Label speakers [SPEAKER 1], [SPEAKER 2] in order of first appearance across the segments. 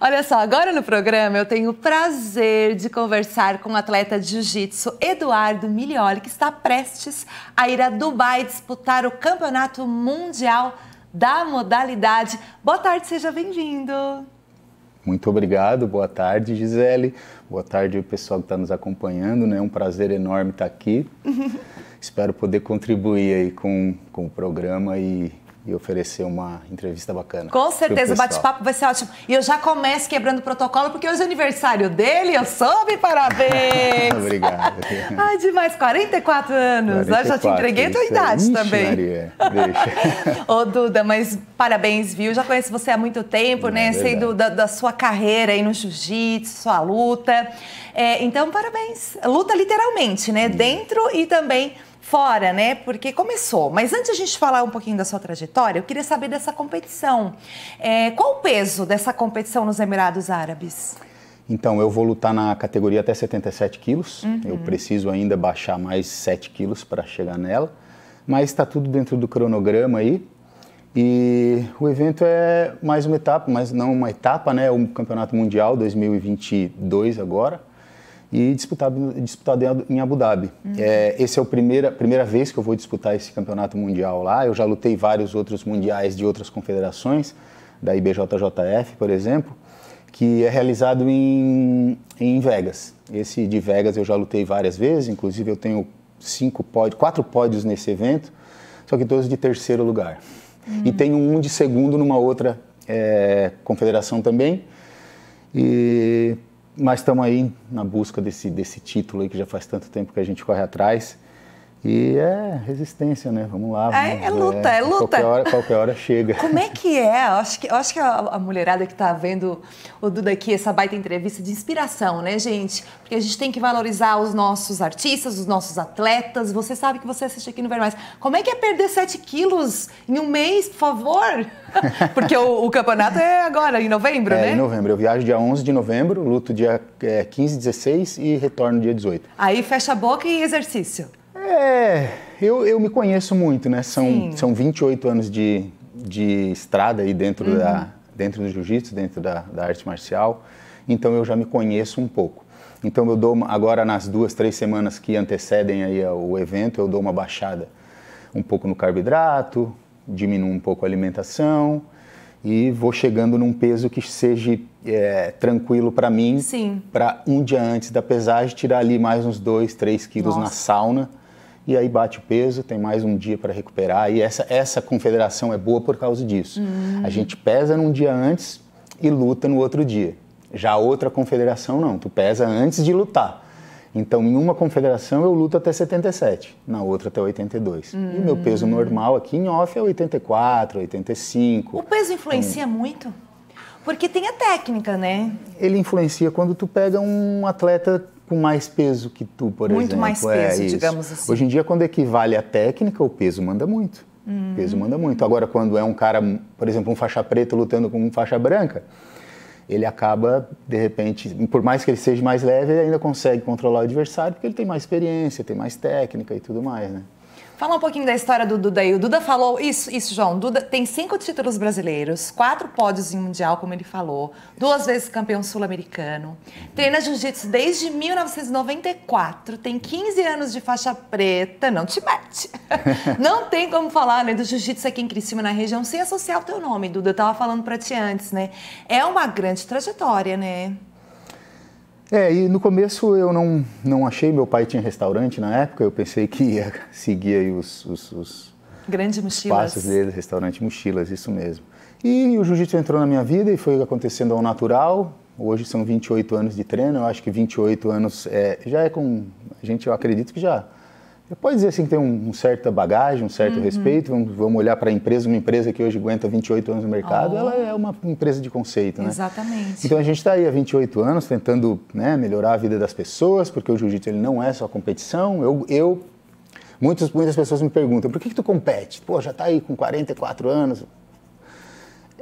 [SPEAKER 1] Olha só, agora no programa eu tenho o prazer de conversar com o atleta de jiu-jitsu Eduardo Milioli, que está prestes a ir a Dubai disputar o Campeonato Mundial da modalidade. Boa tarde, seja bem-vindo.
[SPEAKER 2] Muito obrigado, boa tarde, Gisele. Boa tarde, o pessoal que está nos acompanhando, né? É um prazer enorme estar tá aqui. Espero poder contribuir aí com, com o programa e e oferecer uma entrevista bacana. Com certeza, o bate-papo
[SPEAKER 1] vai ser ótimo. E eu já começo quebrando o protocolo, porque hoje é aniversário dele, eu soube, parabéns! Obrigado. Ai, demais, 44 anos. 44, né? eu já te entreguei a tua idade Ixi, também. Maria, Ô, Duda, mas parabéns, viu? Já conheço você há muito tempo, né? É Sei do, da, da, sua carreira aí no jiu-jitsu, sua luta. É, então, parabéns. Luta literalmente, né? Hum. Dentro e também fora, né? Porque começou. Mas antes de a gente falar um pouquinho da sua trajetória, eu queria saber dessa competição. É, qual o peso dessa competição nos Emirados Árabes?
[SPEAKER 2] Então, eu vou lutar na categoria até 77 quilos. Uhum. Eu preciso ainda baixar mais 7 quilos para chegar nela. Mas está tudo dentro do cronograma aí. E o evento é mais uma etapa, mas não uma etapa, né? O Campeonato Mundial 2022 agora e disputado, disputado em Abu Dhabi. Uhum. É, esse é a primeira, primeira vez que eu vou disputar esse campeonato mundial lá. Eu já lutei vários outros mundiais de outras confederações, da IBJJF, por exemplo, que é realizado em, em Vegas. Esse de Vegas eu já lutei várias vezes, inclusive eu tenho cinco pódios, quatro pódios nesse evento, só que todos de terceiro lugar. Uhum. E tenho um de segundo numa outra é, confederação também. E mas estamos aí na busca desse, desse título aí que já faz tanto tempo que a gente corre atrás. E é resistência, né? Vamos lá. É, vamos, é luta, é, é luta. Qualquer hora, qualquer hora
[SPEAKER 1] chega. Como é que é? Eu acho que, eu acho que a, a, mulherada que está vendo o Duda aqui, essa baita entrevista de inspiração, né, gente? Porque a gente tem que valorizar os nossos artistas, os nossos atletas. Você sabe que você assiste aqui no Ver Mais. Como é que é perder 7 quilos em um mês, por favor? Porque o, o campeonato é agora, em novembro, é, né? em
[SPEAKER 2] novembro. Eu viajo dia 11 de novembro, luto dia é, 15, 16 e retorno dia 18.
[SPEAKER 1] Aí fecha a boca e exercício.
[SPEAKER 2] É, eu, eu me conheço muito, né? São, são 28 anos de, de estrada aí dentro, uhum. da, dentro do jiu-jitsu, dentro da, da arte marcial, então eu já me conheço um pouco. Então eu dou agora nas duas, três semanas que antecedem aí o evento, eu dou uma baixada um pouco no carboidrato, diminuo um pouco a alimentação e vou chegando num peso que seja é, tranquilo para mim, para um dia antes da pesagem tirar ali mais uns dois, três quilos Nossa. na sauna e aí bate o peso, tem mais um dia para recuperar. E essa, essa confederação é boa por causa disso. Uhum. A hum. gente pesa num dia antes e luta no outro dia. Já outra confederação não, tu pesa antes de lutar. Então, em uma confederação eu luto até 77, na outra até 82. Uhum. E o meu hum. peso normal aqui em off é 84, 85. O
[SPEAKER 1] peso influencia então, muito? Porque tem a técnica, né?
[SPEAKER 2] Ele influencia quando tu pega um atleta com mais peso que tu, por muito exemplo. Muito mais é peso, é digamos assim. Hoje em dia, quando equivale a técnica, o peso manda muito. Hum. O peso manda muito. Agora, quando é um cara, por exemplo, um faixa preta lutando com um faixa branca, ele acaba, de repente, por mais que ele seja mais leve, ele ainda consegue controlar o adversário, porque ele tem mais experiência, tem mais técnica e tudo mais, né?
[SPEAKER 1] Fala um pouquinho da história do Duda aí. O Duda falou isso, isso, João. Duda tem cinco títulos brasileiros, quatro pódios em mundial, como ele falou, duas vezes campeão sul-americano. Treina jiu-jitsu desde 1994, tem 15 anos de faixa preta, não te mete. não tem como falar né, do jiu-jitsu aqui em Criciúma, na região, sem associar o teu nome, Duda. Eu tava falando para ti antes, né? É uma grande trajetória, né?
[SPEAKER 2] É, e no começo eu não, não achei, meu pai tinha restaurante na época, eu pensei que ia seguir aí os, os, os
[SPEAKER 1] Grandes mochilas. passos
[SPEAKER 2] dele, restaurante mochilas, isso mesmo. E o jiu-jitsu entrou na minha vida e foi acontecendo ao natural, Hoje são 28 anos de treino, eu acho que 28 anos é, já é com. A gente, eu acredito que já Pode dizer assim que tem um, um certa bagagem, um certo uhum. respeito. Vamos, vamos olhar para a empresa, uma empresa que hoje aguenta 28 anos no mercado, oh. ela é uma empresa de conceito, né?
[SPEAKER 1] Exatamente.
[SPEAKER 2] Então a gente está aí há 28 anos tentando né, melhorar a vida das pessoas, porque o jiu-jitsu ele não é só competição. Eu, eu muitas, muitas pessoas me perguntam, por que, que tu compete? Pô, já está aí com 44 anos,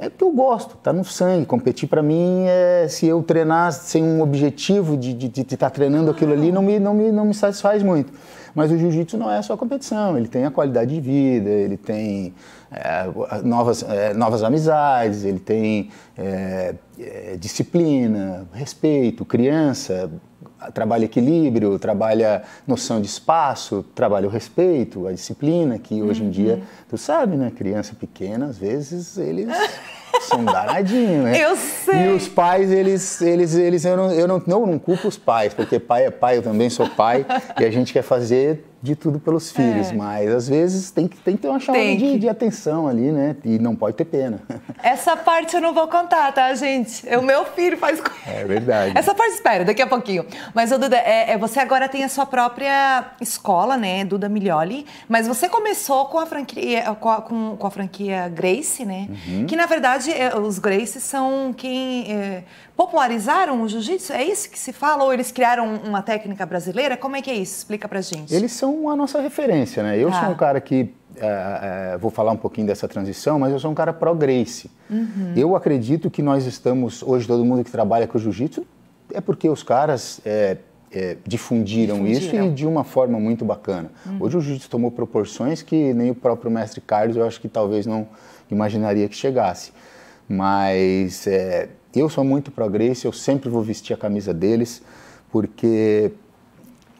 [SPEAKER 2] é porque eu gosto, tá no sangue. Competir para mim é se eu treinar sem um objetivo de estar de, de tá treinando aquilo ali, não me, não, me, não me satisfaz muito. Mas o jiu-jitsu não é só competição, ele tem a qualidade de vida, ele tem é, novas, é, novas amizades, ele tem é, é disciplina, respeito, criança, trabalha equilíbrio, trabalha noção de espaço, trabalha o respeito, a disciplina, que hoje uhum. em dia, tu sabe, né? Criança pequena, às vezes, eles são danadinhos, né? Eu sei. E os pais, eles, eles, eles eu, não, eu não, não, não culpo os pais, porque pai é pai, eu também sou pai, e a gente quer fazer de tudo pelos é. filhos, é. mas às vezes tem que, tem que ter uma chave de, de, atenção ali, né? E não pode ter pena.
[SPEAKER 1] Essa parte eu não vou contar, tá, gente? É o meu filho faz
[SPEAKER 2] É verdade. Essa
[SPEAKER 1] parte espera, daqui a pouquinho. Mas, Duda, é, é, você agora tem a sua própria escola, né? Duda Miglioli. Mas você começou com a franquia, com a, com, com a franquia Grace, né? Uhum. Que, na verdade, é, os Grace são quem é, popularizaram o jiu-jitsu. É isso que se fala? Ou eles criaram uma técnica brasileira? Como é que é isso? Explica pra gente. Eles
[SPEAKER 2] são são a nossa referência, né? Eu ah. sou um ah. cara que é, é, vou falar um pouquinho dessa transição, mas eu sou um cara pro Grace. Uhum. Eu acredito que nós estamos hoje todo mundo que trabalha com jiu-jitsu é porque os caras é, eh, difundiram, difundiram, isso e de uma forma muito bacana. Uhum. Hoje o jiu-jitsu tomou proporções que nem o próprio mestre Carlos eu acho que talvez não imaginaria que chegasse. Mas eu sou muito pro Grace, eu sempre vou vestir a camisa deles porque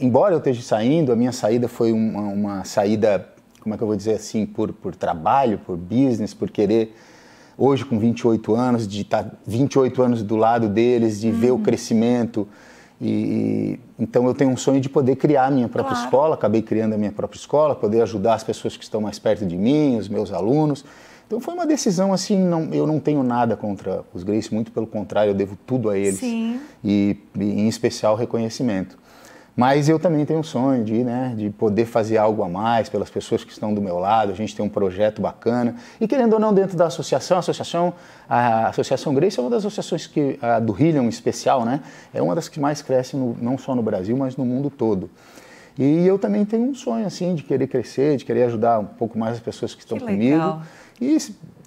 [SPEAKER 2] embora eu esteja saindo, a minha saída foi uma, uma saída, como é que eu vou dizer assim, por, por trabalho, por business, por querer hoje com 28 anos, de tá estar 28 anos do lado deles, de uhum. ver o uhum. crescimento. E, então eu tenho um sonho de poder criar a minha própria claro. escola, acabei criando a minha própria escola, poder ajudar as pessoas que estão mais perto de mim, os meus alunos. Então foi uma decisão assim, não, eu não tenho nada contra os Grace, muito pelo contrário, eu devo tudo a eles. Sim. E, e em especial reconhecimento. Mas eu também tenho um sonho de, né, de poder fazer algo a mais pelas pessoas que estão do meu lado. A gente tem um projeto bacana. E querendo ou não, dentro da associação, a associação, a associação Grace é uma das associações que, a do Hillion, especial, né, é uma das que mais cresce no, não só no Brasil, mas no mundo todo. E eu também tenho um sonho assim de querer crescer, de querer ajudar um pouco mais as pessoas que estão que comigo. E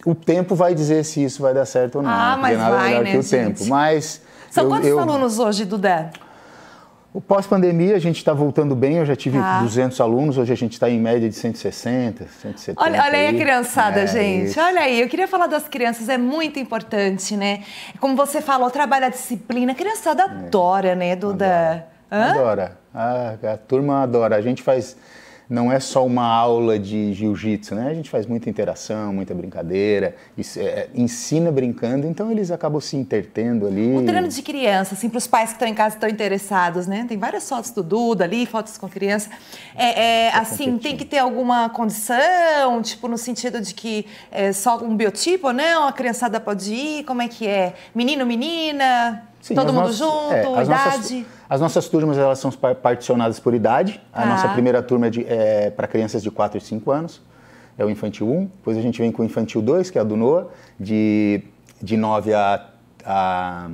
[SPEAKER 2] o tempo vai dizer se isso vai dar certo ou não. Ah, não mas nada vai, melhor né, que o gente? tempo. Mas são eu, quantos eu... alunos
[SPEAKER 1] hoje, Dudé?
[SPEAKER 2] O pós-pandemia a gente está voltando bem, eu já tive ah. 200 alunos, hoje a gente está em média de 160, 170. Olha, olha aí a criançada, é, gente, isso. olha
[SPEAKER 1] aí. Eu queria falar das crianças, é muito importante, né? Como você falou, trabalha a disciplina, a criançada é. adora, né, Duda? Adora. Hã? Adora, a
[SPEAKER 2] turma adora. A gente faz não é só uma aula de jiu-jitsu, né? A gente faz muita interação, muita brincadeira, é, é, ensina brincando, então eles acabam se entretendo ali.
[SPEAKER 1] Um treino de criança, assim, para os pais que estão em casa e estão interessados, né? Tem várias fotos do Duda ali, fotos com criança. É, é, é assim, competindo. tem que ter alguma condição, tipo, no sentido de que é só um biotipo, não? Né? A criançada pode ir, como é que é? Menino, menina? Sim, Todo mundo nossas, junto, é, idade? Nossas
[SPEAKER 2] as nossas turmas elas são particionadas por idade. A ah. nossa primeira turma é, é para crianças de 4 e 5 anos, é o infantil 1. Depois a gente vem com o infantil 2, que é a do Noah, de, de 9 a, a.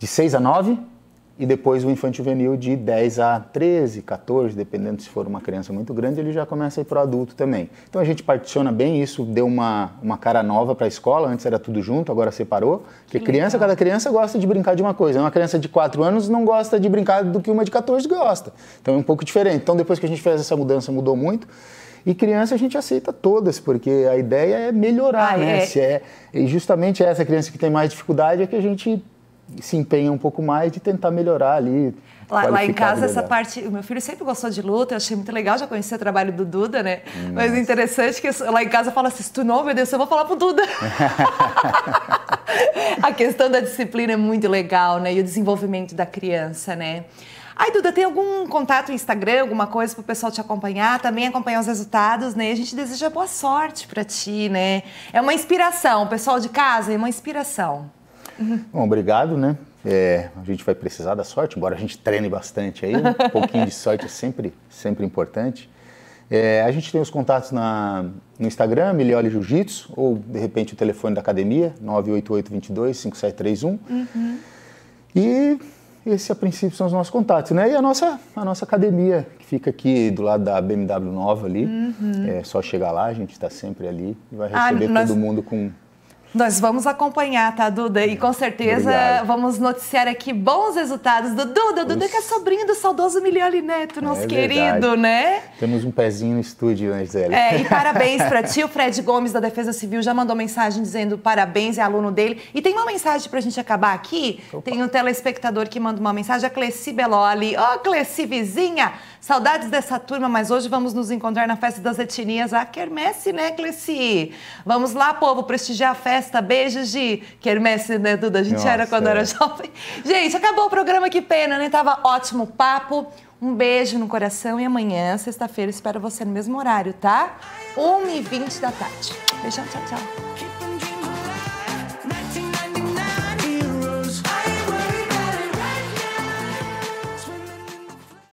[SPEAKER 2] de 6 a 9 e depois o infantil juvenil de 10 a 13, 14, dependendo se for uma criança muito grande, ele já começa a ir para o adulto também. Então a gente particiona bem, isso deu uma, uma cara nova para a escola, antes era tudo junto, agora separou, porque que criança, legal. cada criança gosta de brincar de uma coisa, uma criança de 4 anos não gosta de brincar do que uma de 14 gosta, então é um pouco diferente. Então depois que a gente fez essa mudança, mudou muito, e criança a gente aceita todas, porque a ideia é melhorar, ah, né? É. Se é, e justamente essa criança que tem mais dificuldade é que a gente se empenha um pouco mais de tentar melhorar ali. Lá, lá em casa, essa
[SPEAKER 1] parte. O meu filho sempre gostou de luta, eu achei muito legal, já conhecer o trabalho do Duda, né? Nossa. Mas interessante é que lá em casa fala assim: se tu não Deus, eu vou falar pro Duda. a questão da disciplina é muito legal, né? E o desenvolvimento da criança, né? Ai, Duda, tem algum contato no Instagram, alguma coisa para o pessoal te acompanhar, também acompanhar os resultados, né? A gente deseja boa sorte para ti, né? É uma inspiração, o pessoal de casa é uma inspiração.
[SPEAKER 2] Bom, obrigado, né? É, a gente vai precisar da sorte, embora a gente treine bastante aí, um pouquinho de sorte é sempre, sempre importante. É, a gente tem os contatos na, no Instagram, Milioli Jiu-Jitsu, ou de repente o telefone da academia, 988-22-5731. Uhum. E esse a princípio são os nossos contatos, né? E a nossa, a nossa academia, que fica aqui do lado da BMW nova ali. Uhum. É só chegar lá, a gente
[SPEAKER 1] está sempre ali e vai ah, receber ah, nós... todo mundo com nós vamos acompanhar, tá, Duda? E com certeza Obrigado. vamos noticiar aqui bons resultados do Duda. Duda Isso. que é sobrinho do saudoso Milioli Neto, é nosso é querido, né?
[SPEAKER 2] Temos um pezinho no estúdio, né, É, e parabéns para ti.
[SPEAKER 1] O Fred Gomes, da Defesa Civil, já mandou mensagem dizendo parabéns, é aluno dele. E tem uma mensagem pra gente acabar aqui. Opa. Tem um telespectador que manda uma mensagem, a Cleci Beloli. Ô, oh, Cleci vizinha, Saudades dessa turma, mas hoje vamos nos encontrar na Festa das Etnias, a Quermesse, né, Cleci? Vamos lá, povo, prestigiar a festa. Beijos de Quermesse, né, Duda? A gente Nossa, era quando era é. jovem. Gente, acabou o programa, que pena, né? Tava ótimo papo. Um beijo no coração e amanhã, sexta-feira, espero você no mesmo horário, tá? 1h20 da tarde. Beijão, tchau, tchau.